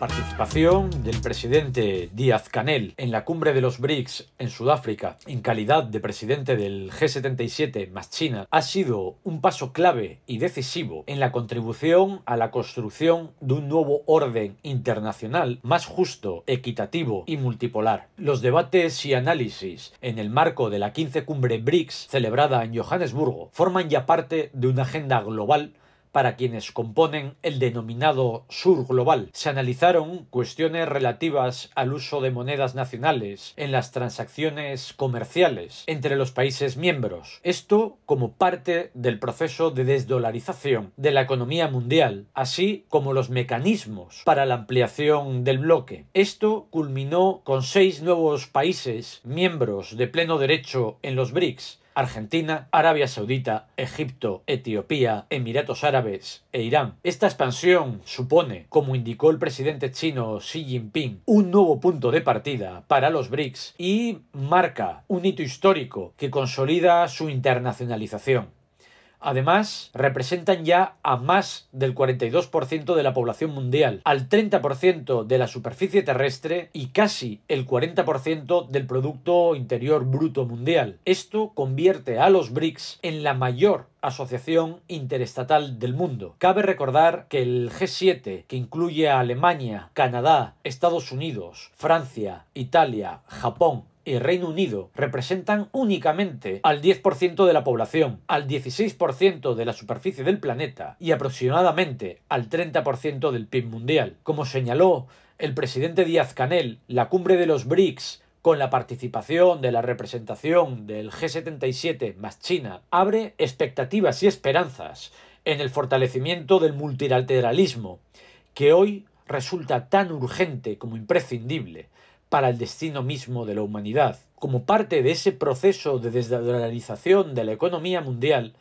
participación del presidente Díaz Canel en la cumbre de los BRICS en Sudáfrica en calidad de presidente del G77 más China ha sido un paso clave y decisivo en la contribución a la construcción de un nuevo orden internacional más justo, equitativo y multipolar. Los debates y análisis en el marco de la 15 cumbre BRICS celebrada en Johannesburgo forman ya parte de una agenda global para quienes componen el denominado sur global. Se analizaron cuestiones relativas al uso de monedas nacionales en las transacciones comerciales entre los países miembros. Esto como parte del proceso de desdolarización de la economía mundial, así como los mecanismos para la ampliación del bloque. Esto culminó con seis nuevos países miembros de pleno derecho en los BRICS, Argentina, Arabia Saudita, Egipto, Etiopía, Emiratos Árabes e Irán. Esta expansión supone, como indicó el presidente chino Xi Jinping, un nuevo punto de partida para los BRICS y marca un hito histórico que consolida su internacionalización. Además, representan ya a más del 42% de la población mundial, al 30% de la superficie terrestre y casi el 40% del Producto Interior Bruto Mundial. Esto convierte a los BRICS en la mayor asociación interestatal del mundo. Cabe recordar que el G7, que incluye a Alemania, Canadá, Estados Unidos, Francia, Italia, Japón y Reino Unido representan únicamente al 10% de la población, al 16% de la superficie del planeta y aproximadamente al 30% del PIB mundial. Como señaló el presidente Díaz Canel, la cumbre de los BRICS con la participación de la representación del G77 más China, abre expectativas y esperanzas en el fortalecimiento del multilateralismo, que hoy resulta tan urgente como imprescindible, para el destino mismo de la humanidad. Como parte de ese proceso de desdolarización de la economía mundial,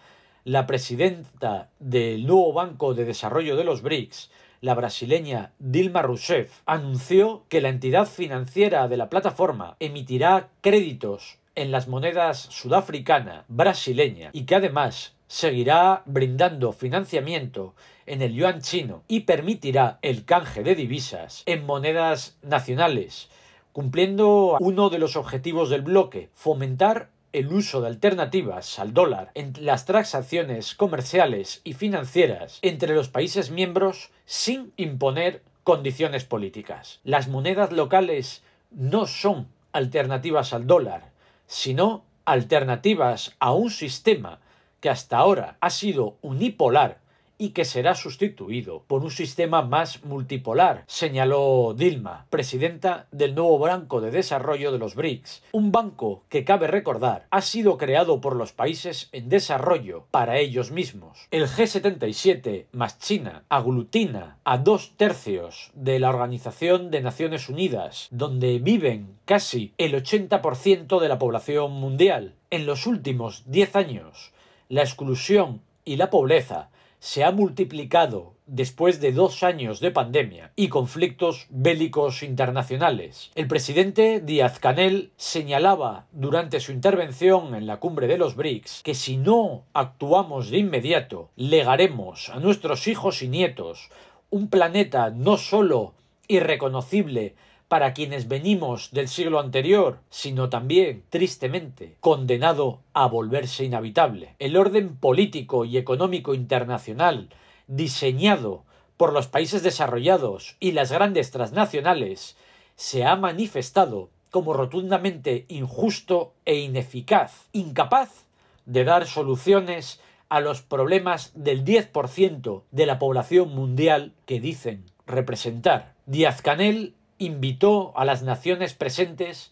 la presidenta del nuevo Banco de Desarrollo de los BRICS, la brasileña Dilma Rousseff, anunció que la entidad financiera de la plataforma emitirá créditos en las monedas sudafricana, brasileña y que además seguirá brindando financiamiento en el yuan chino y permitirá el canje de divisas en monedas nacionales cumpliendo uno de los objetivos del bloque, fomentar el uso de alternativas al dólar en las transacciones comerciales y financieras entre los países miembros sin imponer condiciones políticas. Las monedas locales no son alternativas al dólar, sino alternativas a un sistema que hasta ahora ha sido unipolar y que será sustituido por un sistema más multipolar, señaló Dilma, presidenta del nuevo Banco de Desarrollo de los BRICS, un banco que cabe recordar ha sido creado por los países en desarrollo para ellos mismos. El G77 más China aglutina a dos tercios de la Organización de Naciones Unidas, donde viven casi el 80% de la población mundial. En los últimos 10 años, la exclusión y la pobreza se ha multiplicado después de dos años de pandemia y conflictos bélicos internacionales. El presidente Díaz Canel señalaba durante su intervención en la cumbre de los BRICS que si no actuamos de inmediato, legaremos a nuestros hijos y nietos un planeta no solo irreconocible, para quienes venimos del siglo anterior, sino también, tristemente, condenado a volverse inhabitable. El orden político y económico internacional diseñado por los países desarrollados y las grandes transnacionales se ha manifestado como rotundamente injusto e ineficaz, incapaz de dar soluciones a los problemas del 10% de la población mundial que dicen representar. Díaz Canel invitó a las naciones presentes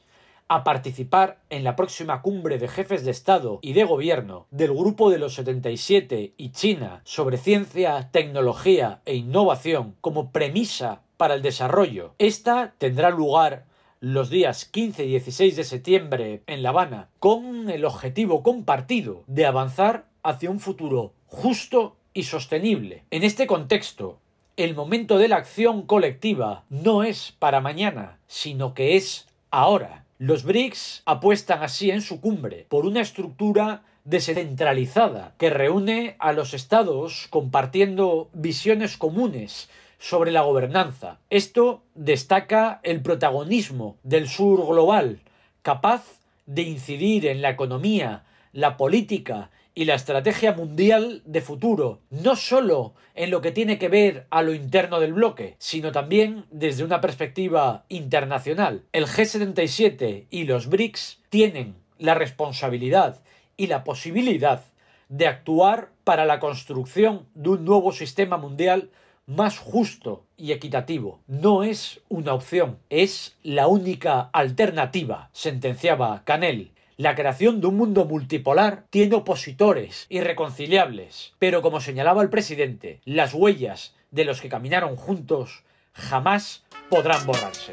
a participar en la próxima cumbre de jefes de Estado y de Gobierno del Grupo de los 77 y China sobre ciencia, tecnología e innovación como premisa para el desarrollo. Esta tendrá lugar los días 15 y 16 de septiembre en La Habana, con el objetivo compartido de avanzar hacia un futuro justo y sostenible. En este contexto, el momento de la acción colectiva no es para mañana, sino que es ahora. Los BRICS apuestan así en su cumbre por una estructura descentralizada que reúne a los estados compartiendo visiones comunes sobre la gobernanza. Esto destaca el protagonismo del sur global, capaz de incidir en la economía, la política y la estrategia mundial de futuro, no solo en lo que tiene que ver a lo interno del bloque, sino también desde una perspectiva internacional. El G77 y los BRICS tienen la responsabilidad y la posibilidad de actuar para la construcción de un nuevo sistema mundial más justo y equitativo. No es una opción, es la única alternativa, sentenciaba Canel la creación de un mundo multipolar tiene opositores irreconciliables, pero como señalaba el presidente, las huellas de los que caminaron juntos jamás podrán borrarse.